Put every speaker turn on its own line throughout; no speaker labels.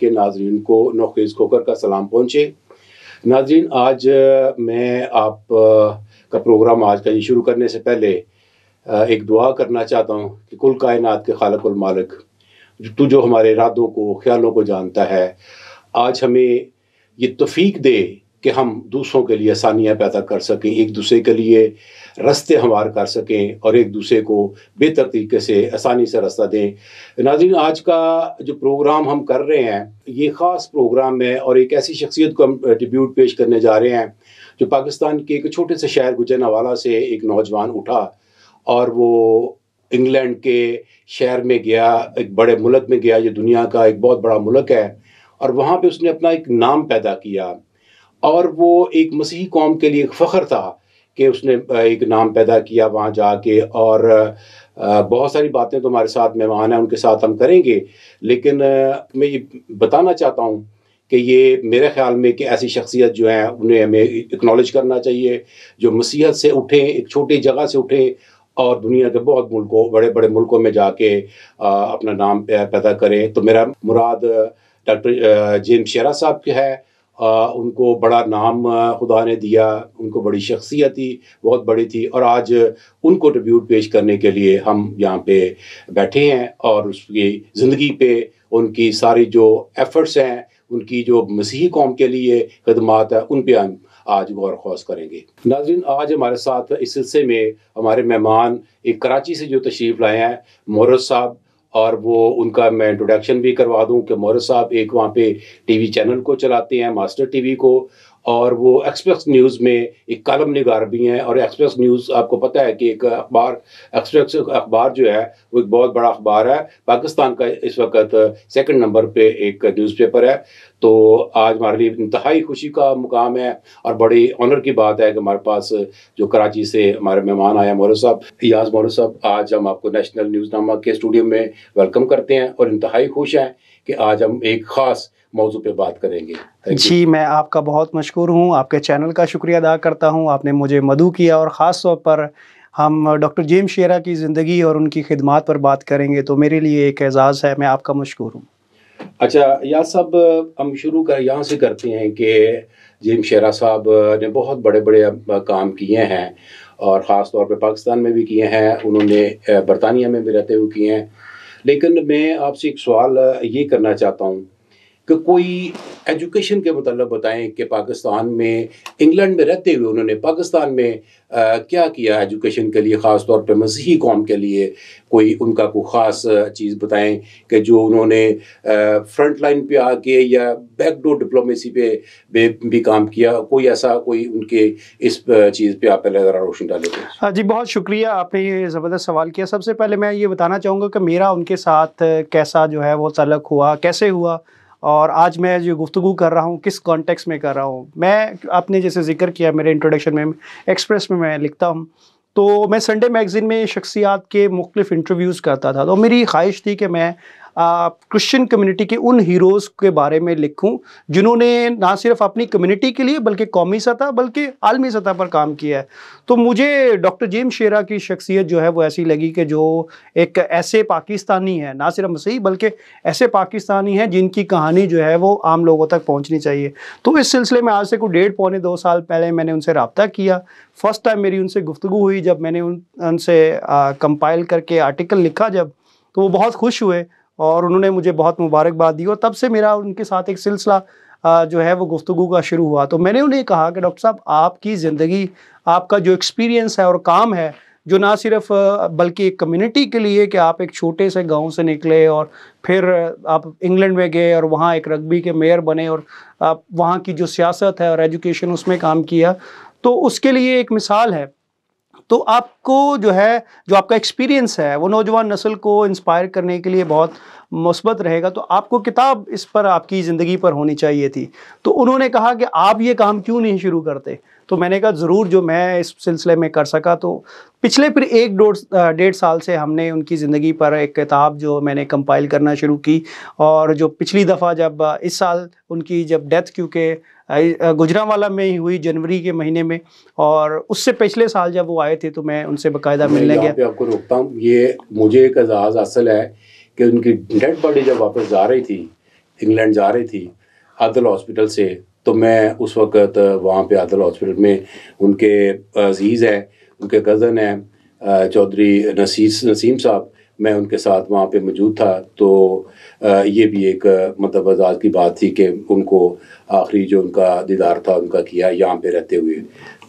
के नाजरन को नौखेज खोकर का सलाम पहुँचे नाजरीन आज मैं आप का प्रोग्राम आज का ये शुरू करने से पहले एक दुआ करना चाहता हूँ कि कुल कायनात के खालक मालिक तू जो हमारे इरादों को ख्यालों को जानता है आज हमें ये तफीक दे कि हम दूसरों के लिए आसानियाँ पैदा कर सकें एक दूसरे के लिए रास्ते हमार कर सकें और एक दूसरे को बेहतर तरीके से आसानी से रास्ता दें नाजिन आज का जो प्रोग्राम हम कर रहे हैं ये ख़ास प्रोग्राम है और एक ऐसी शख्सियत को हम ट्रिब्यूट पेश करने जा रहे हैं जो पाकिस्तान के एक छोटे से शहर नवाला से एक नौजवान उठा और वो इंग्लैंड के शहर में गया एक बड़े मुल्क में गया ये दुनिया का एक बहुत बड़ा मुल्क है और वहाँ पे उसने अपना एक नाम पैदा किया और वो एक मसीही कौम के लिए एक फ़ख्र था कि उसने एक नाम पैदा किया वहाँ जाके और बहुत सारी बातें तो हमारे साथ मेहमान हैं उनके साथ हम करेंगे लेकिन मैं ये बताना चाहता हूँ कि ये मेरे ख्याल में कि ऐसी शख्सियत जो है उन्हें हमें एक्नॉलेज करना चाहिए जो मसीहत से उठे एक छोटी जगह से उठे और दुनिया के बहुत मुल्कों बड़े बड़े मुल्कों में जाके अपना नाम पैदा करें तो मेरा मुराद डॉक्टर जेम शेरा साहब के है आ, उनको बड़ा नाम खुदा ने दिया उनको बड़ी शख्सियत थी बहुत बड़ी थी और आज उनको ट्रिब्यूट पेश करने के लिए हम यहाँ पे बैठे हैं और उसकी ज़िंदगी पे उनकी सारी जो एफ़र्ट्स हैं उनकी जो मसीही कौम के लिए खदमात है उन पर हम आज गौर खौस करेंगे नाजरीन आज हमारे साथ इस सिलसिले में हमारे मेहमान एक कराची से जो तशरीफ़ लाए हैं मोरज साहब और वो उनका मैं इंट्रोडक्शन भी करवा दूं कि मौर्य साहब एक वहाँ पे टीवी चैनल को चलाते हैं मास्टर टीवी को और वो एक्सप्रेस न्यूज़ में एक कॉलम निगार भी हैं और एक्सप्रेस न्यूज़ आपको पता है कि एक अखबार एक्सप्रेस अखबार जो है वो एक बहुत बड़ा अखबार है पाकिस्तान का इस वक्त सेकंड नंबर पे एक न्यूज़पेपर है तो आज हमारे लिए इंतहाई खुशी का मुकाम है और बड़ी ऑनर की बात है कि हमारे पास जो कराची से हमारे मेहमान आए मौर साहब याज मौर साहब आज हम आपको नेशनल न्यूज़नामा के स्टूडियो में वेलकम करते हैं और इंतहाई खुश हैं कि आज हम एक ख़ास मौजू पे बात करेंगे जी
मैं आपका बहुत मशहूर हूँ आपके चैनल का शुक्रिया अदा करता हूँ आपने मुझे मधु किया और ख़ास तौर पर हम डॉक्टर जेम शेरा की ज़िंदगी और उनकी खिदमत पर बात करेंगे तो मेरे लिए एक एज़ाज़ है मैं आपका मशहूर हूँ
अच्छा या सब हम शुरू कर यहाँ से करते हैं कि जेम शेरा साहब ने बहुत बड़े बड़े काम किए हैं और ख़ास तौर पे पाकिस्तान में भी किए हैं उन्होंने बरतानिया में भी रहते हुए किए हैं लेकिन मैं आपसे एक सवाल ये करना चाहता हूँ कि कोई एजुकेशन के मतलब बताएं कि पाकिस्तान में इंग्लैंड में रहते हुए उन्होंने पाकिस्तान में आ, क्या किया एजुकेशन के लिए ख़ास तौर पर मसीही कौम के लिए कोई उनका कोई ख़ास चीज़ बताएं कि जो उन्होंने फ्रंट लाइन पे आके या बैकडोर डिप्लोमेसी पे भी काम किया कोई ऐसा कोई उनके इस चीज़ पे आप पहले ज़रा डाले
हाँ जी बहुत शुक्रिया आपने ये ज़बरदस्त सवाल किया सबसे पहले मैं ये बताना चाहूँगा कि मेरा उनके साथ कैसा जो है वो तलक हुआ कैसे हुआ और आज मैं जो गुफ्तु कर रहा हूँ किस कॉन्टेक्स्ट में कर रहा हूँ मैं आपने जैसे जिक्र किया मेरे इंट्रोडक्शन में एक्सप्रेस में मैं लिखता हूँ तो मैं संडे मैगज़ीन में शख्सियात के मुख्तफ इंटरव्यूज़ करता था तो मेरी ख्वाहिश थी कि मैं क्रिश्चियन कम्युनिटी के उन हीरोज़ के बारे में लिखूं जिन्होंने ना सिर्फ अपनी कम्युनिटी के लिए बल्कि कौमी सतह बल्कि आलमी सतह पर काम किया है तो मुझे डॉक्टर जेम शेरा की शख्सियत जो है वो ऐसी लगी कि जो एक ऐसे पाकिस्तानी है ना सिर्फ मसीह बल्कि ऐसे पाकिस्तानी हैं जिनकी कहानी जो है वो आम लोगों तक पहुँचनी चाहिए तो इस सिलसिले में आज से कोई डेढ़ पौने दो साल पहले मैंने उनसे रबता किया फ़र्स्ट टाइम मेरी उनसे गुफ्तु हुई जब मैंने उन उनसे कंपाइल करके आर्टिकल लिखा जब तो वो बहुत खुश हुए और उन्होंने मुझे बहुत मुबारकबाद दी और तब से मेरा उनके साथ एक सिलसिला जो है वो गुफ्तु का शुरू हुआ तो मैंने उन्हें कहा कि डॉक्टर साहब आपकी ज़िंदगी आपका जो एक्सपीरियंस है और काम है जो ना सिर्फ बल्कि एक कम्युनिटी के लिए कि आप एक छोटे से गांव से निकले और फिर आप इंग्लैंड में गए और वहाँ एक रग्बी के मेयर बने और आप वहाँ की जो सियासत है और एजुकेशन उसमें काम किया तो उसके लिए एक मिसाल है तो आपको जो है जो आपका एक्सपीरियंस है वो नौजवान नस्ल को इंस्पायर करने के लिए बहुत मुस्बत रहेगा तो आपको किताब इस पर आपकी ज़िंदगी पर होनी चाहिए थी तो उन्होंने कहा कि आप ये काम क्यों नहीं शुरू करते तो मैंने कहा ज़रूर जो मैं इस सिलसिले में कर सका तो पिछले फिर एक डोड डेढ़ साल से हमने उनकी ज़िंदगी पर एक किताब जो मैंने कंपाइल करना शुरू की और जो पिछली दफ़ा जब इस साल उनकी जब डेथ क्योंकि गुजरावाला में ही हुई जनवरी के महीने में और उससे पिछले साल जब वो आए थे तो मैं उनसे बाकायदा मिलने गया
आपको रोकता हूँ ये मुझे एक एजाज़ हासिल है कि उनकी डेड बॉडी जब वापस जा रही थी इंग्लैंड जा रही थी आदल हॉस्पिटल से तो मैं उस वक्त वहाँ पे आदल हॉस्पिटल में उनके अजीज़ हैं उनके कज़न हैं चौधरी नसीस नसीम साहब मैं उनके साथ वहाँ पे मौजूद था तो ये भी एक मतलब आजाद की बात थी कि उनको आखिरी जो उनका दीदार था उनका किया यहाँ पे रहते हुए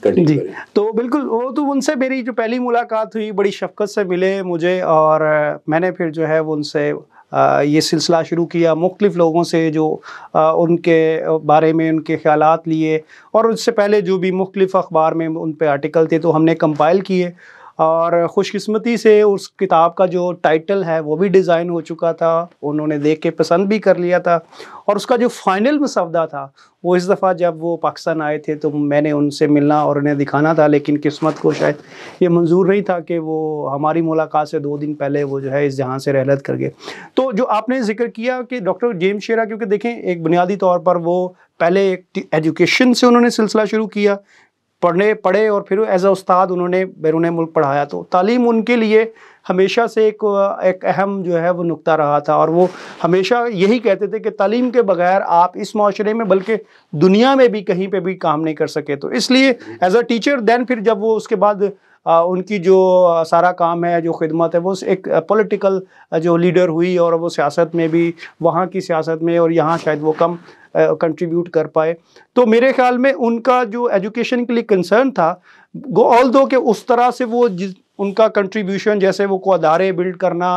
जी
तो बिल्कुल वो तो उनसे मेरी जो पहली मुलाकात हुई बड़ी शफकत से मिले मुझे और मैंने फिर जो है वो उनसे ये सिलसिला शुरू किया मुख्तलिफ़ लोगों से जो उनके बारे में उनके ख्याल लिए और उससे पहले जो भी मुख्तफ अखबार में उन पर आर्टिकल थे तो हमने कंपाइल किए और खुशकिस्मती से उस किताब का जो टाइटल है वो भी डिज़ाइन हो चुका था उन्होंने देख के पसंद भी कर लिया था और उसका जो फाइनल मसवदा था वो इस दफ़ा जब वो पाकिस्तान आए थे तो मैंने उनसे मिलना और उन्हें दिखाना था लेकिन किस्मत को शायद ये मंजूर नहीं था कि वो हमारी मुलाकात से दो दिन पहले वो जो है इस जहाँ से रहलत कर गए तो जो आपने जिक्र किया कि डॉक्टर जेम शेरा क्योंकि देखें एक बुनियादी तौर पर वो पहले एक एजुकेशन से उन्होंने सिलसिला शुरू किया पढ़ने पढ़े और फिर एज अ उस्ताद उन्होंने बैरून मुल्क पढ़ाया तो तालीम उनके लिए हमेशा से एक एक अहम जो है वो नुक्ता रहा था और वो हमेशा यही कहते थे कि तालीम के बगैर आप इस माशरे में बल्कि दुनिया में भी कहीं पे भी काम नहीं कर सके तो इसलिए एज अ टीचर दैन फिर जब वो उसके बाद उनकी जो सारा काम है जो खिदमत है वो एक पॉलिटिकल जो लीडर हुई और वो सियासत में भी वहाँ की सियासत में और यहाँ शायद वो कम कंट्रीब्यूट कर पाए तो मेरे ख्याल में उनका जो एजुकेशन के लिए कंसर्न था ऑल दो कि उस तरह से वो जिस उनका कंट्रीब्यूशन जैसे वो को अदारे बिल्ड करना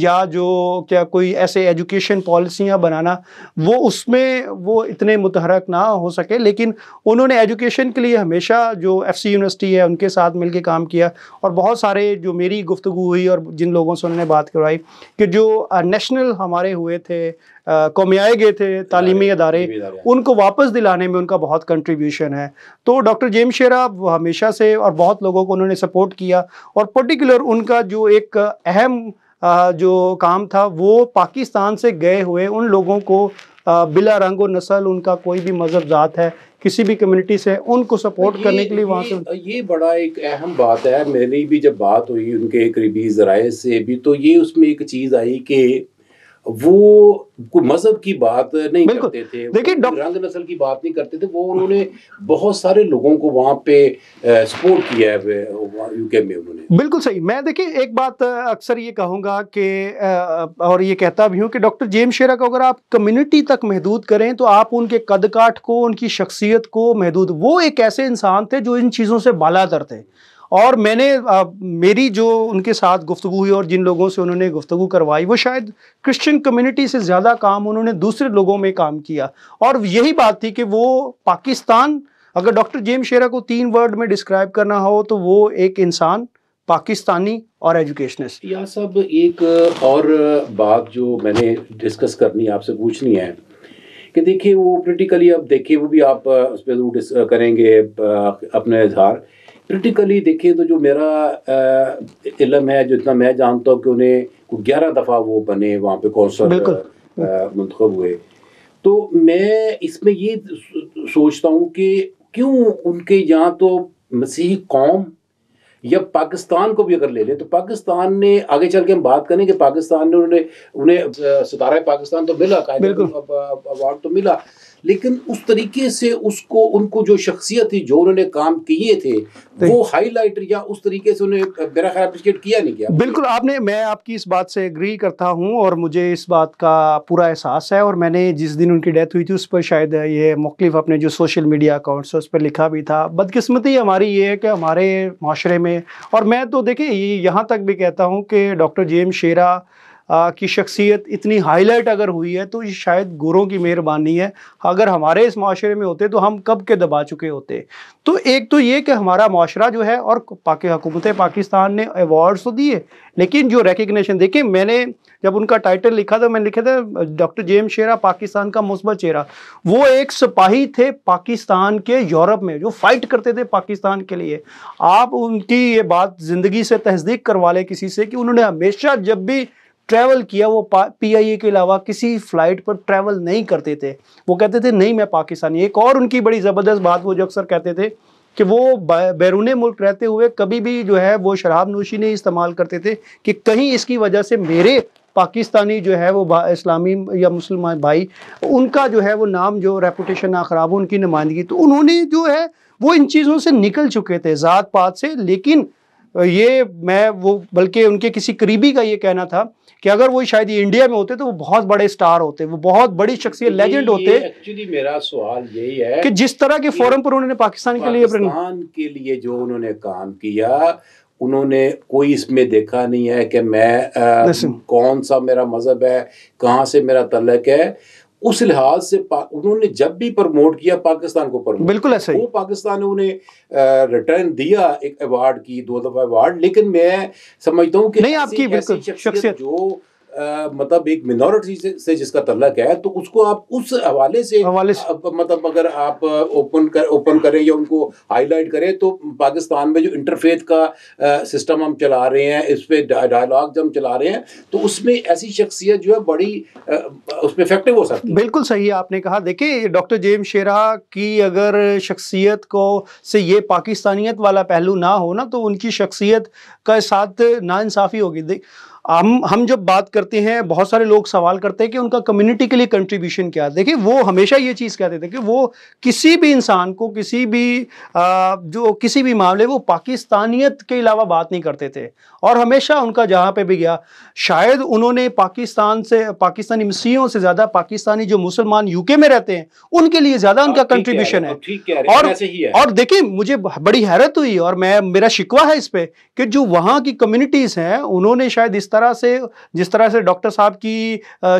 या जो क्या कोई ऐसे एजुकेशन पॉलिसियाँ बनाना वो उसमें वो इतने मुतहरक ना हो सके लेकिन उन्होंने एजुकेशन के लिए हमेशा जो एफ सी यूनिवर्सिटी है उनके साथ मिल काम किया और बहुत सारे जो मेरी गुफ्तु हुई और जिन लोगों से उन्होंने बात करवाई कि जो नेशनल हमारे हुए थे कौमियाए गए थे तालीमी अदारे हाँ। उनको वापस दिलाने में उनका बहुत कंट्रीब्यूशन है तो डॉक्टर जेम शेरा हमेशा से और बहुत लोगों को उन्होंने सपोर्ट किया और पर्टिकुलर उनका जो एक अहम जो काम था वो पाकिस्तान से गए हुए उन लोगों को बिला रंग और नस्ल उनका कोई भी मजहब ज़ात है किसी भी कम्युनिटी से उनको सपोर्ट करने के लिए वहाँ से ये बड़ा एक
अहम बात है मेरी भी जब बात हुई उनके करीबी ज़राए से भी तो ये उसमें एक चीज़ आई कि वो कोई मजहब की बात नहीं करते थे देखिए रंग नस्ल की बात नहीं करते थे वो उन्होंने बहुत सारे लोगों को वहां पे सपोर्ट किया है यूके में उन्होंने
बिल्कुल सही मैं देखिए एक बात अक्सर ये कहूंगा कि और ये कहता भी हूं कि डॉक्टर जेम शेरा को अगर आप कम्युनिटी तक महदूद करें तो आप उनके कदकाठ को उनकी शख्सियत को महदूद वो एक ऐसे इंसान थे जो इन चीज़ों से बालादर थे और मैंने आ, मेरी जो उनके साथ गुफ्तु हुई और जिन लोगों से उन्होंने गुफ्तु करवाई वो शायद क्रिश्चियन कम्युनिटी से ज़्यादा काम उन्होंने दूसरे लोगों में काम किया और यही बात थी कि वो पाकिस्तान अगर डॉक्टर जेम शेरा को तीन वर्ड में डिस्क्राइब करना हो तो वो एक इंसान पाकिस्तानी और एजुकेशनिस्ट
या सब एक और बात जो मैंने डिस्कस करनी आपसे पूछनी है कि देखिए वो पोलिटिकली अब देखिए वो भी आप उस पर करेंगे अपने इजहार क्रिटिकली देखिए तो जो मेरा इलम है जितना मैं जानता हूँ कि उन्हें ग्यारह दफ़ा वो बने वहाँ पे सा मंतखब हुए तो मैं इसमें ये सोचता हूँ कि क्यों उनके यहाँ तो मसीह कौम या पाकिस्तान को भी अगर ले लें तो पाकिस्तान ने आगे चल के हम बात करें कि पाकिस्तान ने उन्होंने उन्हें सतारा पाकिस्तान तो मिला अवार्ड तो मिला लेकिन उस तरीके से उसको उनको जो शख्सियत थी जो उन्होंने काम किए थे वो हाईलाइटर या उस तरीके से उन्हें मेरा ख्याल अप्रिशिएट किया नहीं गया बिल्कुल
आपने मैं आपकी इस बात से एग्री करता हूँ और मुझे इस बात का पूरा एहसास है और मैंने जिस दिन उनकी डेथ हुई थी उस पर शायद ये मुख्तफ अपने जो सोशल मीडिया अकाउंट्स है उस पर लिखा भी था बदकस्मती हमारी ये है कि हमारे माशरे में और मैं तो देखिए यहाँ तक भी कहता हूँ कि डॉक्टर जे एम शेरा की शख्सियत इतनी हाईलाइट अगर हुई है तो ये शायद गुरों की मेहरबानी है अगर हमारे इस माशरे में होते तो हम कब के दबा चुके होते तो एक तो ये कि हमारा माशरा जो है और पाकि हकूमत पाकिस्तान ने अवार्ड्स तो दिए लेकिन जो रेकग्नेशन देखिए मैंने जब उनका टाइटल लिखा था मैंने लिखा था डॉक्टर जेम शेरा पाकिस्तान का मुस्बत चेहरा वो एक सिपाही थे पाकिस्तान के यूरोप में जो फाइट करते थे पाकिस्तान के लिए आप उनकी ये बात ज़िंदगी से तस्दीक करवा लें किसी से कि उन्होंने हमेशा जब भी ट्रैवल किया वो पीआईए के अलावा किसी फ्लाइट पर ट्रैवल नहीं करते थे वो कहते थे नहीं मैं पाकिस्तानी एक और उनकी बड़ी ज़बरदस्त बात वो जो अक्सर कहते थे कि वो बैरून मुल्क रहते हुए कभी भी जो है वो शराब नोशी नहीं इस्तेमाल करते थे कि कहीं इसकी वजह से मेरे पाकिस्तानी जो है वो इस्लामी या मुसलमान भाई उनका जो है वो नाम जो रेपुटेशन ना ख़राब हो उनकी नुमाइंदगी तो उन्होंने जो है वो इन चीज़ों से निकल चुके थे ज़ात पात से लेकिन ये मैं वो बल्कि उनके किसी करीबी का ये कहना था कि अगर वो शायद इंडिया में होते तो वो बहुत बड़े स्टार होते वो बहुत बड़ी शख्सियत लेजेंड होते
एक्चुअली मेरा सवाल यही है कि जिस तरह के फोरम पर उन्होंने पाकिस्तान के लिए पाकिस्तान के लिए जो उन्होंने काम किया उन्होंने कोई इसमें देखा नहीं है कि मैं आ, कौन सा मेरा मज़हब है कहाँ से मेरा तलक है उस लिहाज से उन्होंने जब भी प्रमोट किया पाकिस्तान को प्रमोट बिल्कुल ऐसा वो पाकिस्तान ने उन्हें रिटर्न दिया एक अवार्ड की दो दफा अवार्ड लेकिन मैं समझता हूँ कि नहीं आपकी जो मतलब एक मिनोरिटी से, से जिसका तलक है तो उसको आप उस हवाले से हवाले से मतलब अगर आप ओपन कर ओपन करें या उनको हाईलाइट करें तो पाकिस्तान में जो इंटरफेथ का आ, सिस्टम हम चला रहे हैं इस पर डायलॉग जब हम चला रहे हैं तो उसमें ऐसी शख्सियत जो है बड़ी आ, उसमें
इफेक्टिव हो सकती है बिल्कुल सही है आपने कहा देखिए डॉक्टर जेम शेरा की अगर शख्सियत को से ये पाकिस्तानियत वाला पहलू ना हो ना तो उनकी शख्सियत का साथ नाानसाफ़ी होगी देख हम हम जब बात करते हैं बहुत सारे लोग सवाल करते हैं कि उनका कम्युनिटी के लिए कंट्रीब्यूशन क्या है देखिए वो हमेशा ये चीज़ कहते थे कि वो किसी भी इंसान को किसी भी आ, जो किसी भी मामले वो पाकिस्तानियत के अलावा बात नहीं करते थे और हमेशा उनका जहाँ पे भी गया शायद उन्होंने पाकिस्तान से पाकिस्तानी मसीहों से ज़्यादा पाकिस्तानी जो मुसलमान यूके में रहते हैं उनके लिए ज़्यादा हाँ, उनका कंट्रीब्यूशन है, और है। और देखिए मुझे बड़ी हैरत हुई और मैं मेरा शिकवा है इस पर कि जो वहाँ की कम्युनिटीज़ हैं उन्होंने शायद इस तरह से जिस तरह से डॉक्टर साहब की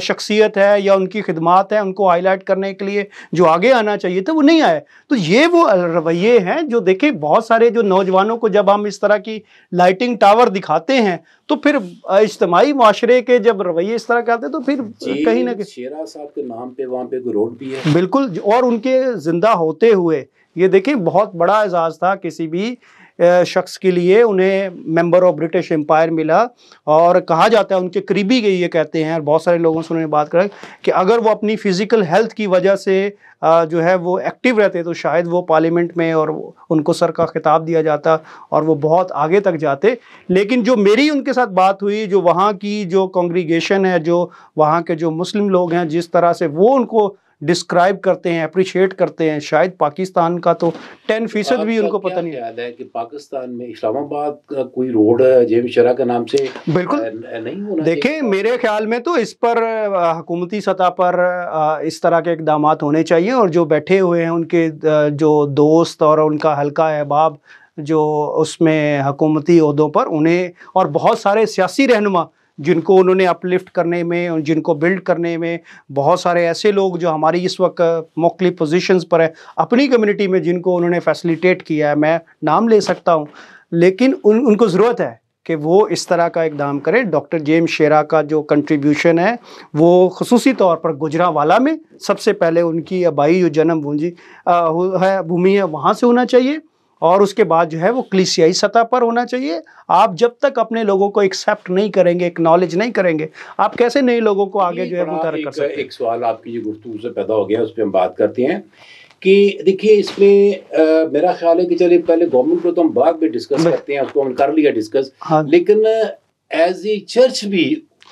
शख्सियत है या उनकी खिदमत है उनको हाईलाइट करने के लिए जो आगे आना चाहिए था तो वो नहीं आए तो ये वो रवैये हैं जो देखे बहुत सारे जो नौजवानों को जब हम इस तरह की लाइटिंग टावर दिखाते हैं तो फिर इज्तमाही माशरे के जब रवैये इस तरह के आते तो फिर कहीं ना कहीं शेरा साहब के नाम पे वहाँ पे रोड भी है बिल्कुल और उनके ज़िंदा होते हुए ये देखें बहुत बड़ा एजाज़ था किसी भी शख्स के लिए उन्हें मेंबर ऑफ ब्रिटिश एम्पायर मिला और कहा जाता है उनके करीबी गई ये कहते हैं और बहुत सारे लोगों से उन्होंने बात करा कि अगर वो अपनी फ़िज़िकल हेल्थ की वजह से जो है वो एक्टिव रहते तो शायद वो पार्लियामेंट में और उनको सर का खिताब दिया जाता और वो बहुत आगे तक जाते लेकिन जो मेरी उनके साथ बात हुई जो वहाँ की जो कॉन्ग्रीगेशन है जो वहाँ के जो मुस्लिम लोग हैं जिस तरह से वो उनको डिस्क्राइब करते हैं अप्रिशिएट करते हैं शायद पाकिस्तान का तो टेन फीसद भी उनको
पता नहीं है कि पाकिस्तान में इस्लामाबाद का कोई रोड जेम शरा के नाम से बिल्कुल नहीं होना देखें
तो। मेरे ख्याल में तो इस पर हकूमती सतह पर इस तरह के इकदाम होने चाहिए और जो बैठे हुए हैं उनके जो दोस्त और उनका हल्का अहबाब जो उसमें हकूमती अहदों पर उन्हें और बहुत सारे सियासी रहनुमा जिनको उन्होंने अपलिफ्ट करने में और जिनको बिल्ड करने में बहुत सारे ऐसे लोग जो हमारी इस वक्त मोकली पोजीशंस पर है अपनी कम्युनिटी में जिनको उन्होंने फैसिलिटेट किया है मैं नाम ले सकता हूँ लेकिन उन उनको ज़रूरत है कि वो इस तरह का एक दाम करें डॉक्टर जेम शेरा का जो कंट्रीब्यूशन है वो खसूसी तौर पर गुजरावाला में सबसे पहले उनकी अबाई जो जन्म पूंजी है भूमि है वहाँ से होना चाहिए और उसके बाद जो है वो क्लिसियाई सतह पर होना चाहिए आप जब तक अपने लोगों को एक्सेप्ट नहीं करेंगे एक्नॉलेज नहीं करेंगे आप कैसे नए लोगों को आगे जो है वो कर सकते
एक सवाल आपकी जो गुफ्तु से पैदा हो गया उस पर हम बात करते हैं कि देखिए इसमें आ, मेरा ख्याल है कि चलिए पहले गवर्नमेंट को तो हम बाद में डिस्कस करते हैं उसको हम कर लिया डिस्कस हाँ। लेकिन एज ए चर्च भी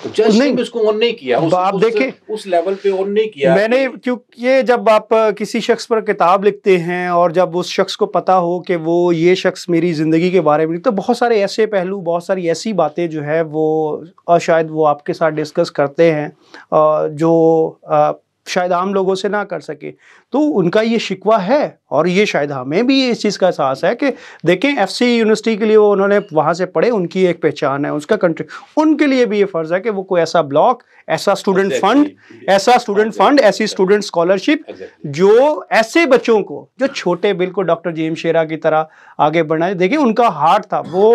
तो नहीं उसको ऑन नहीं किया आप देखें उस लेवल पे ऑन नहीं किया मैंने
क्योंकि जब आप किसी शख्स पर किताब लिखते हैं और जब उस शख्स को पता हो कि वो ये शख्स मेरी ज़िंदगी के बारे में तो बहुत सारे ऐसे पहलू बहुत सारी ऐसी बातें जो है वो शायद वो आपके साथ डिस्कस करते हैं जो शायद आम लोगों से ना कर सके तो उनका ये शिकवा है और ये शायद हमें भी इस चीज़ का एहसास है कि देखें एफसी यूनिवर्सिटी के लिए वो उन्होंने वहाँ से पढ़े उनकी एक पहचान है उसका कंट्री उनके लिए भी ये फ़र्ज़ है कि वो कोई ऐसा ब्लॉक ऐसा स्टूडेंट फंड ऐसा स्टूडेंट फंड ऐसी स्टूडेंट स्कॉलरशिप जो ऐसे बच्चों को जो छोटे बिल्कुल डॉक्टर जेम शेरा की तरह आगे बढ़ाए देखिए उनका हार्ट था वो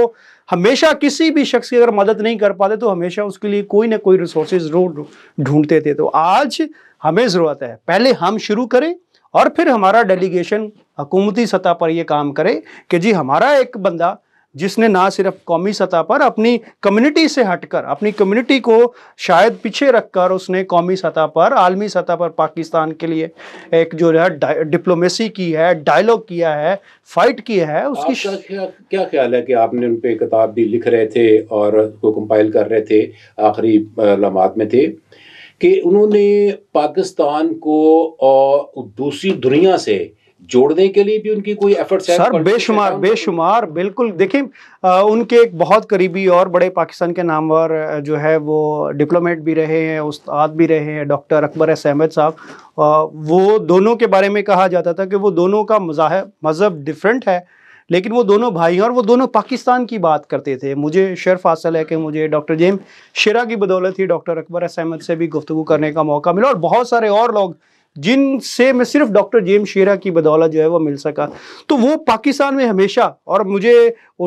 हमेशा किसी भी शख्स की अगर मदद नहीं कर पाते तो हमेशा उसके लिए कोई ना कोई रिसोर्सेज ढूंढते थे तो आज हमें ज़रूरत है पहले हम शुरू करें और फिर हमारा डेलीगेशन हकूमती सतह पर यह काम करे कि जी हमारा एक बंदा जिसने ना सिर्फ कौमी सतह पर अपनी कम्युनिटी से हटकर अपनी कम्युनिटी को शायद पीछे रखकर उसने कौमी सतह पर आलमी सतह पर पाकिस्तान के लिए एक जो है डिप्लोमेसी की है डायलॉग किया है फाइट किया है उसकी श... क्या,
क्या ख्याल है कि आपने उन पर किताब भी लिख रहे थे और उसको कंपाइल कर रहे थे आखिरी लम्हात में थे कि उन्होंने पाकिस्तान को और दूसरी दुनिया से जोड़ने के लिए भी उनकी कोई एफर्ट सर बेशुमार
बेशुमार बिल्कुल देखिए उनके एक बहुत करीबी और बड़े पाकिस्तान के नामवर जो है वो डिप्लोमेट भी रहे हैं उस्ताद भी रहे हैं डॉक्टर अकबर एस अहमद साहब वो दोनों के बारे में कहा जाता था कि वो दोनों का मज़हब डिफरेंट है लेकिन वो दोनों भाई और वो दोनों पाकिस्तान की बात करते थे मुझे शर्फ हासिल है कि मुझे डॉक्टर जेम शेरा की बदौलत ही डॉक्टर अकबर एस अहमद से भी गुफ्तु करने का मौका मिला और बहुत सारे और लोग जिनसे मैं सिर्फ डॉक्टर जेम शेरा की बदौलत जो है वो मिल सका तो वो पाकिस्तान में हमेशा और मुझे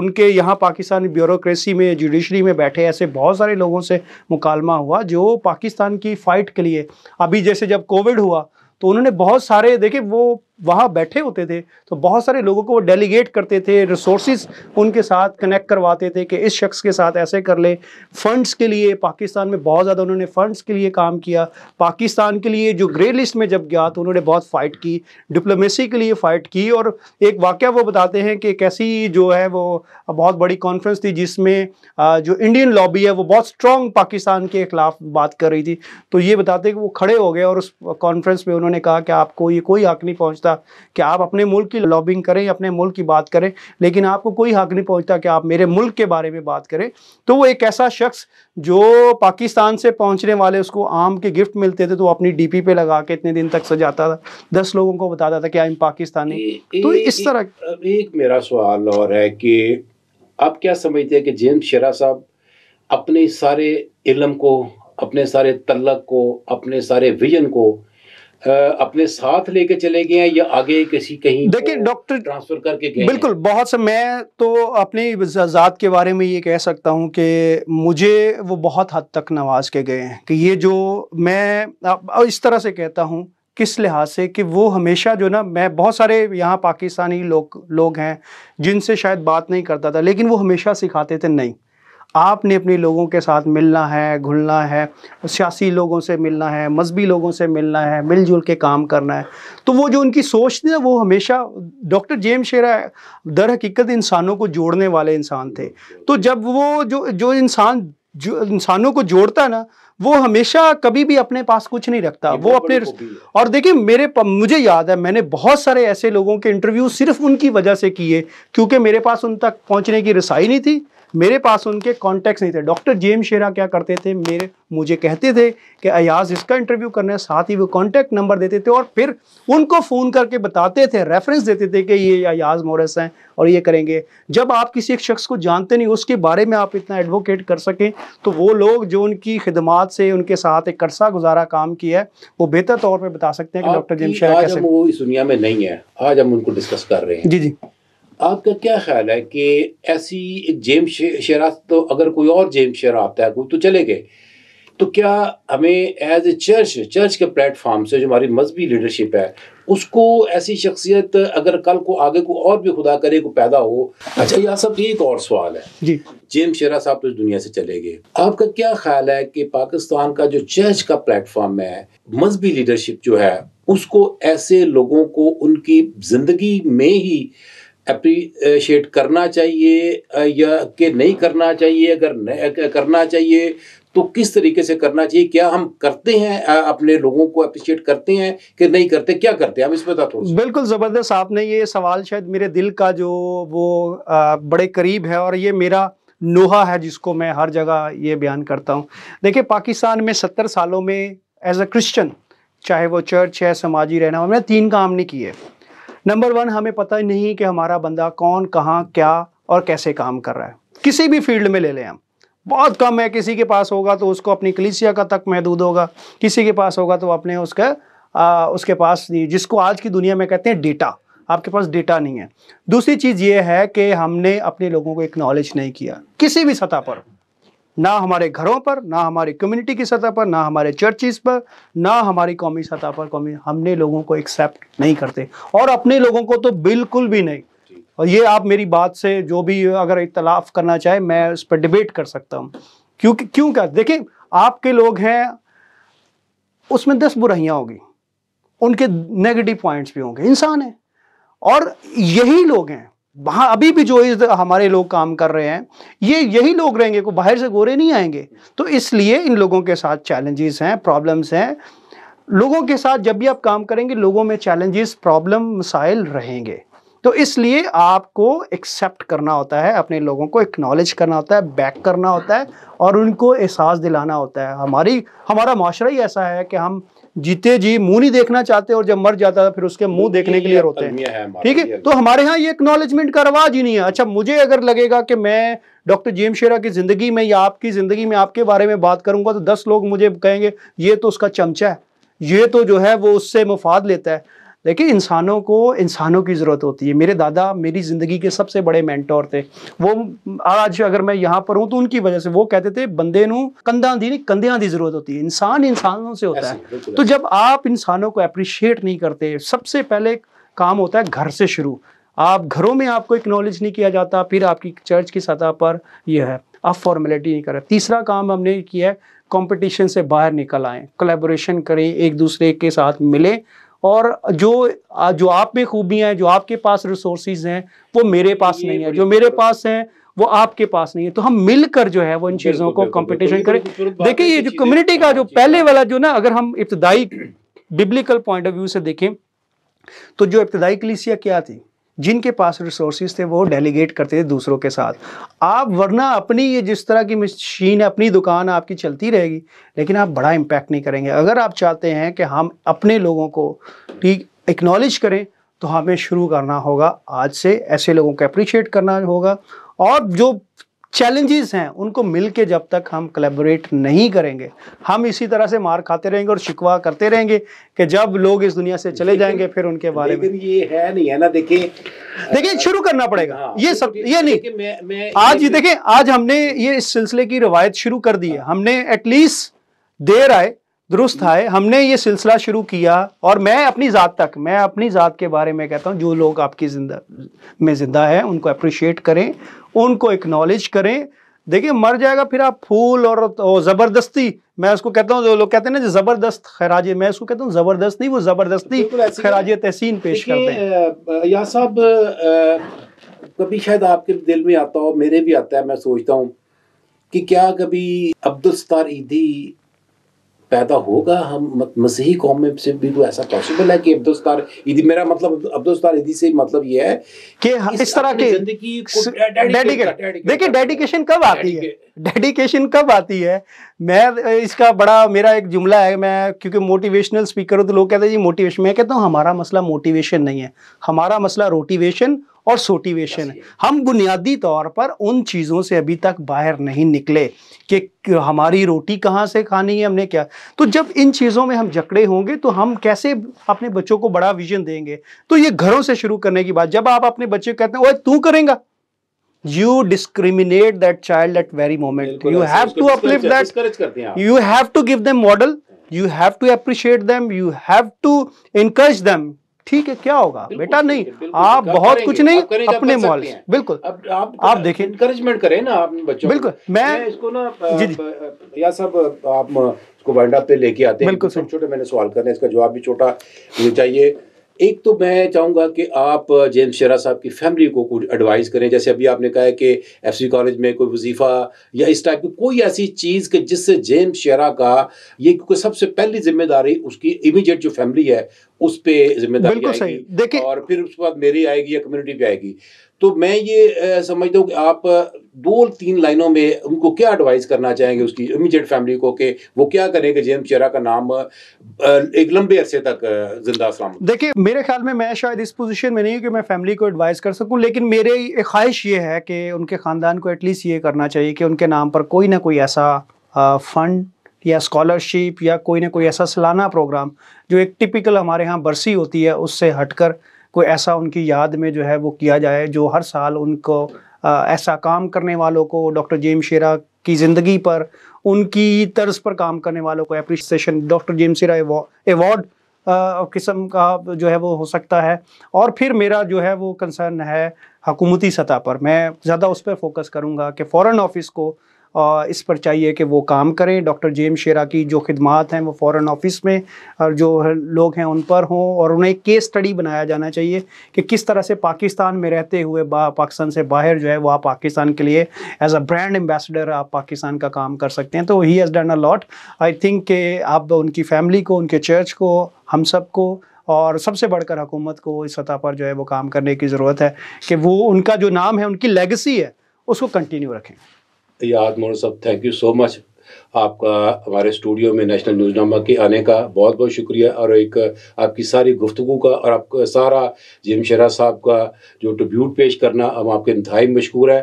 उनके यहाँ पाकिस्तानी ब्यूरोक्रेसी में जुडिशरी में बैठे ऐसे बहुत सारे लोगों से मुकालमा हुआ जो पाकिस्तान की फ़ाइट के लिए अभी जैसे जब कोविड हुआ तो उन्होंने बहुत सारे देखिए वो वहाँ बैठे होते थे तो बहुत सारे लोगों को वो डेलीगेट करते थे रिसोर्स उनके साथ कनेक्ट करवाते थे कि इस शख्स के साथ ऐसे कर ले फ़ंड्स के लिए पाकिस्तान में बहुत ज़्यादा उन्होंने फ़ंड्स के लिए काम किया पाकिस्तान के लिए जो ग्रे लिस्ट में जब गया तो उन्होंने बहुत फ़ाइट की डिप्लोमेसी के लिए फ़ाइट की और एक वाक़ वो बताते हैं कि कैसी जो है वो बहुत बड़ी कॉन्फ्रेंस थी जिसमें जो इंडियन लॉबी है वो बहुत स्ट्रॉन्ग पाकिस्तान के ख़िलाफ़ बात कर रही थी तो ये बताते कि वो खड़े हो गए और उस कॉन्फ्रेंस में उन्होंने कहा कि आपको ये कोई हक नहीं पहुँचता पहुंचता कि आप अपने मुल्क की लॉबिंग करें अपने मुल्क की बात करें लेकिन आपको कोई हक नहीं पहुंचता कि आप मेरे मुल्क के बारे में बात करें तो वो एक ऐसा शख्स जो पाकिस्तान से पहुंचने वाले उसको आम के गिफ्ट मिलते थे तो अपनी डी पे लगा के इतने दिन तक सजाता था दस लोगों को बताता था कि आई एम पाकिस्तानी तो इस तरह
एक, एक मेरा सवाल और है कि आप क्या समझते हैं कि जेम्स शेरा साहब अपने सारे इलम को अपने सारे तलक को अपने सारे विजन को अपने साथ लेके चले गए या आगे किसी कहीं देखिए डॉक्टर ट्रांसफर करके गए बिल्कुल
बहुत से मैं तो अपनी ज़ात के बारे में ये कह सकता हूँ कि मुझे वो बहुत हद तक नवाज के गए हैं कि ये जो मैं इस तरह से कहता हूँ किस लिहाज से कि वो हमेशा जो ना मैं बहुत सारे यहाँ पाकिस्तानी लोग लोग हैं जिनसे शायद बात नहीं करता था लेकिन वो हमेशा सिखाते थे नहीं आपने अपने लोगों के साथ मिलना है घुलना है सियासी लोगों से मिलना है मजहबी लोगों से मिलना है मिलजुल के काम करना है तो वो जो उनकी सोच थी ना वो हमेशा डॉक्टर जेम शेरा दर हकीकत इंसानों को जोड़ने वाले इंसान थे तो जब वो जो जो इंसान जो इंसानों को जोड़ता है ना वो हमेशा कभी भी अपने पास कुछ नहीं रखता वो अपने और देखिए मेरे मुझे याद है मैंने बहुत सारे ऐसे लोगों के इंटरव्यू सिर्फ उनकी वजह से किए क्योंकि मेरे पास उन तक पहुंचने की रसाई नहीं थी मेरे पास उनके कॉन्टैक्ट नहीं थे डॉक्टर जेम शेरा क्या करते थे मेरे मुझे कहते थे कि अयाज इसका इंटरव्यू करना है साथ ही वो कॉन्टैक्ट नंबर देते थे और फिर उनको फ़ोन करके बताते थे रेफरेंस देते थे कि ये अयाज मोरस हैं और ये करेंगे जब आप किसी एक शख्स को जानते नहीं उसके बारे में आप इतना एडवोकेट कर सकें तो वो लोग जो उनकी खिदमात से उनके साथ एक करसा गुजारा काम किया है वो बेहतर तौर पर बता सकते हैं कि डॉक्टर जेम शेरा कैसे
वो इस दुनिया में नहीं है आज हम उनको डिस्कस कर रहे हैं जी जी आपका क्या ख्याल है कि ऐसी जेम शराब तो अगर कोई और जेम शराब है कोई तो चले गए तो क्या हमें एज ए चर्च चर्च के प्लेटफॉर्म से जो हमारी मजहबी लीडरशिप है उसको ऐसी शख्सियत अगर कल को आगे को और भी खुदा करे को पैदा हो अच्छा यह सब एक और सवाल है जी जेम शेरा साहब तो इस दुनिया से चले गए आपका क्या ख्याल है कि पाकिस्तान का जो चर्च का प्लेटफॉर्म है मजहबी लीडरशिप जो है उसको ऐसे लोगों को उनकी जिंदगी में ही अप्रीशिएट करना चाहिए या कि नहीं करना चाहिए अगर करना चाहिए तो किस तरीके से करना चाहिए क्या हम करते हैं अपने लोगों को अप्रिशिएट करते हैं कि नहीं करते क्या करते हैं हम इसमें बता
बिल्कुल ज़बरदस्त आपने ये सवाल शायद मेरे दिल का जो वो आ, बड़े करीब है और ये मेरा नोहा है जिसको मैं हर जगह ये बयान करता हूँ देखिए पाकिस्तान में सत्तर सालों में एज अ क्रिश्चन चाहे वो चर्च है समाजी रहना हमने तीन काम नहीं किए नंबर वन हमें पता ही नहीं कि हमारा बंदा कौन कहाँ क्या और कैसे काम कर रहा है किसी भी फील्ड में ले लें हम बहुत कम है किसी के पास होगा तो उसको अपनी कलिसिया का तक महदूद होगा किसी के पास होगा तो अपने उसके आ, उसके पास जिसको आज की दुनिया में कहते हैं डेटा आपके पास डेटा नहीं है दूसरी चीज़ ये है कि हमने अपने लोगों को एक नॉलेज नहीं किया किसी भी सतह पर ना हमारे घरों पर ना हमारी कम्युनिटी की सतह पर ना हमारे चर्चिस पर ना हमारी कौमी सतह पर कौमी हमने लोगों को एक्सेप्ट नहीं करते और अपने लोगों को तो बिल्कुल भी नहीं और ये आप मेरी बात से जो भी अगर इख्तलाफ करना चाहे मैं उस पर डिबेट कर सकता हूँ क्योंकि क्यों क्या देखिए आपके लोग हैं उसमें दस बुराइयाँ होगी उनके नेगेटिव पॉइंट्स भी होंगे इंसान हैं और यही लोग हैं वहां अभी भी जो इस हमारे लोग काम कर रहे हैं ये यही लोग रहेंगे को बाहर से गोरे नहीं आएंगे तो इसलिए इन लोगों के साथ चैलेंजेस हैं प्रॉब्लम्स हैं लोगों के साथ जब भी आप काम करेंगे लोगों में चैलेंजेस प्रॉब्लम मसाइल रहेंगे तो इसलिए आपको एक्सेप्ट करना होता है अपने लोगों को एक्नॉलेज करना होता है बैक करना होता है और उनको एहसास दिलाना होता है हमारी हमारा माशरा ही ऐसा है कि हम जीते जी मुंह नहीं देखना चाहते और जब मर जाता था फिर उसके मुंह तो देखने के लिए रोते
हैं ठीक
है तो हमारे यहाँ ये एक्नोलेजमेंट का रवाज ही नहीं है अच्छा मुझे अगर लगेगा कि मैं डॉक्टर जेम शेरा की जिंदगी में या आपकी जिंदगी में आपके बारे में बात करूंगा तो दस लोग मुझे कहेंगे ये तो उसका चमचा है ये तो जो है वो उससे मुफाद लेता है लेकिन इंसानों को इंसानों की ज़रूरत होती है मेरे दादा मेरी ज़िंदगी के सबसे बड़े मैंटोर थे वो आज अगर मैं यहाँ पर हूँ तो उनकी वजह से वो कहते थे बंदे नू कंधा दी नहीं कंधे की ज़रूरत होती है इंसान इंसानों से होता है तो जब आप इंसानों को अप्रिशिएट नहीं करते सबसे पहले काम होता है घर से शुरू आप घरों में आपको इक्नोलेज नहीं किया जाता फिर आपकी चर्च की सतह पर यह है आप फॉर्मेलिटी नहीं कर रहे तीसरा काम हमने किया है कॉम्पिटिशन से बाहर निकल आएँ कोलेबोरेशन करें एक दूसरे के साथ मिलें और जो जो आप में खूबियाँ हैं जो आपके पास रिसोर्सेज हैं वो मेरे पास नहीं है जो मेरे पास हैं वो आपके पास नहीं है तो हम मिलकर जो है वो इन चीज़ों को कंपटीशन करें देखिए ये जो कम्युनिटी का जो हाँ, पहले वाला जो ना अगर हम इब्तदाई बिब्लिकल पॉइंट ऑफ व्यू से देखें तो जो इब्तदाई कलिसिया क्या थी जिनके पास रिसोर्सेज थे वो डेलीगेट करते थे दूसरों के साथ आप वरना अपनी ये जिस तरह की मशीन अपनी दुकान आपकी चलती रहेगी लेकिन आप बड़ा इम्पैक्ट नहीं करेंगे अगर आप चाहते हैं कि हम अपने लोगों को ठीक एक्नॉलेज करें तो हमें शुरू करना होगा आज से ऐसे लोगों को अप्रिशिएट करना होगा और जो चैलेंजेस हैं उनको मिलके जब तक हम कलेबोरेट नहीं करेंगे हम इसी तरह से मार खाते रहेंगे और शिकवा करते रहेंगे कि जब लोग इस दुनिया से चले जाएंगे फिर उनके बारे में ये है नहीं है ना देखिए देखिए शुरू करना पड़ेगा हाँ, ये सब ये
नहीं आज देखें
आज हमने ये इस सिलसिले की रिवायत शुरू कर दी है हाँ। हमने एटलीस्ट देर आए दुरुस्त आए हमने ये सिलसिला शुरू किया और मैं अपनी ज़ात तक मैं अपनी ज़ात के बारे में कहता हूँ जो लोग आपकी जिंदा में ज़िंदा है उनको अप्रिशिएट करें उनको एक्नॉलेज करें देखिए मर जाएगा फिर आप फूल और, ज़बरदस्ती मैं उसको कहता हूँ जो लोग कहते हैं ना ज़बरदस्त खराज मैं उसको कहता हूँ ज़बरदस्त नहीं वो ज़बरदस्ती खराज तहसीन पेश करते
हैं या साहब कभी शायद आपके दिल में आता हो मेरे भी आता है मैं सोचता हूँ कि क्या कभी अब्दुल सतार ईदी पैदा होगा हम मसीही कौम में से भी तो ऐसा पॉसिबल है कि अब्दुस्तार ईदी मेरा मतलब अब्दुस्तार ईदी से मतलब ये है कि इस, इस तरह की देखिए
डेडिकेशन कब आती है डेडिकेशन कब आती है मैं इसका बड़ा मेरा एक जुमला है मैं क्योंकि मोटिवेशनल स्पीकर हूँ तो लोग कहते हैं जी मोटिवेशन मैं कहता हूँ हमारा मसला मोटिवेशन नहीं है हमारा मसला रोटिवेशन और सोटिवेशन हम बुनियादी तौर पर उन चीज़ों से अभी तक बाहर नहीं निकले कि हमारी रोटी कहाँ से खानी है हमने क्या तो जब इन चीज़ों में हम जकड़े होंगे तो हम कैसे अपने बच्चों को बड़ा विजन देंगे तो ये घरों से शुरू करने की बात जब आप अपने बच्चे कहते हैं ओए तू करेगा you discriminate that child at very moment you have to uplift
that
you have to give them model you have to appreciate them you have to encourage them ठीक है क्या होगा बेटा नहीं आप बहुत कुछ नहीं अपने मॉल बिल्कुल अब आप आप देखिए इंकरेजमेंट करें ना आप बच्चों बिल्कुल मैं
इसको ना या सब आप इसको वाइंड अप पे लेके आते हैं बिल्कुल छोटे मैंने सवाल करने इसका जवाब भी छोटा चाहिए एक तो मैं चाहूँगा कि आप जेम्स शेरा साहब की फैमिली को कुछ एडवाइस करें जैसे अभी आपने कहा है कि एफ सी कॉलेज में कोई वजीफ़ा या इस टाइप की कोई ऐसी चीज़ कि जिससे जेम्स शेरा का ये क्योंकि सबसे पहली जिम्मेदारी उसकी इमीडिएट जो फैमिली है उस पर जिम्मेदारी देखिए और फिर उसके बाद मेरी आएगी या कम्युनिटी भी आएगी तो मैं ये समझता हूँ कि आप दो तीन लाइनों में उनको क्या एडवाइस करना चाहेंगे उसकी इमीजिएट फैमिली को कि वो क्या करें कि जेम्स चेरा का नाम एक लंबे अरसे तक जिंदा सलाम
देखिए मेरे ख्याल में मैं शायद इस पोजीशन में नहीं हूँ कि मैं फैमिली को एडवाइस कर सकूँ लेकिन मेरे एक ख्वाहिश ये है कि उनके ख़ानदान को एटलीस्ट ये करना चाहिए कि उनके नाम पर कोई ना कोई ऐसा फ़ंड या स्कॉलरशिप या कोई ना कोई ऐसा सालाना प्रोग्राम जो एक टिपिकल हमारे यहाँ बरसी होती है उससे हटकर कोई ऐसा उनकी याद में जो है वो किया जाए जो हर साल उनको आ, ऐसा काम करने वालों को डॉक्टर जेम शेरा की ज़िंदगी पर उनकी तर्ज पर काम करने वालों को अप्रिसिएशन डॉक्टर जेम शेरा एवॉर्ड किस्म का जो है वो हो सकता है और फिर मेरा जो है वो कंसर्न है हकूमती सतह पर मैं ज़्यादा उस पर फोकस करूँगा कि फ़ॉरेन ऑफिस को इस पर चाहिए कि वो काम करें डॉक्टर जेम शेरा की जो खदमात हैं वो फ़ॉरन ऑफिस में और जो लोग हैं उन पर हों और उन्हें केस स्टडी बनाया जाना चाहिए कि किस तरह से पाकिस्तान में रहते हुए पाकिस्तान से बाहर जो है वह पाकिस्तान के लिए एज अ ब्रांड एम्बेसडर आप पाकिस्तान का काम कर सकते हैं तो he has done a lot I think के आप उनकी फैमिली को उनके चर्च को हम सब को और सबसे बढ़कर हुकूमत को इस सतह पर जो है वो काम करने की ज़रूरत है कि वो उनका जो नाम है उनकी लेगेसी है उसको कंटिन्यू रखें
याद और साहब थैंक यू सो मच आपका हमारे स्टूडियो में नेशनल न्यूज नामा के आने का बहुत बहुत शुक्रिया और एक आपकी सारी गुफ्तु का और आपका सारा जिम शरा साहब का जो ट्रिब्यूट पेश करना हम आपके इंतहाई मशहूर है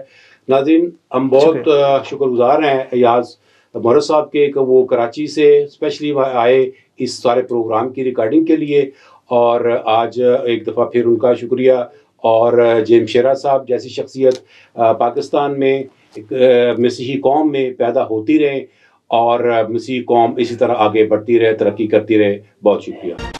नाजिन हम बहुत शुक्रगुजार हैं एयाज मोहर साहब के वो कराची से स्पेशली आए इस सारे प्रोग्राम की रिकॉर्डिंग के लिए और आज एक दफ़ा फिर उनका शुक्रिया और जेम शेरा साहब जैसी शख्सियत पाकिस्तान में मसीही uh, कौम में पैदा होती रहें और मसीह uh, कौम इसी तरह आगे बढ़ती रहे तरक्की करती रहे बहुत शुक्रिया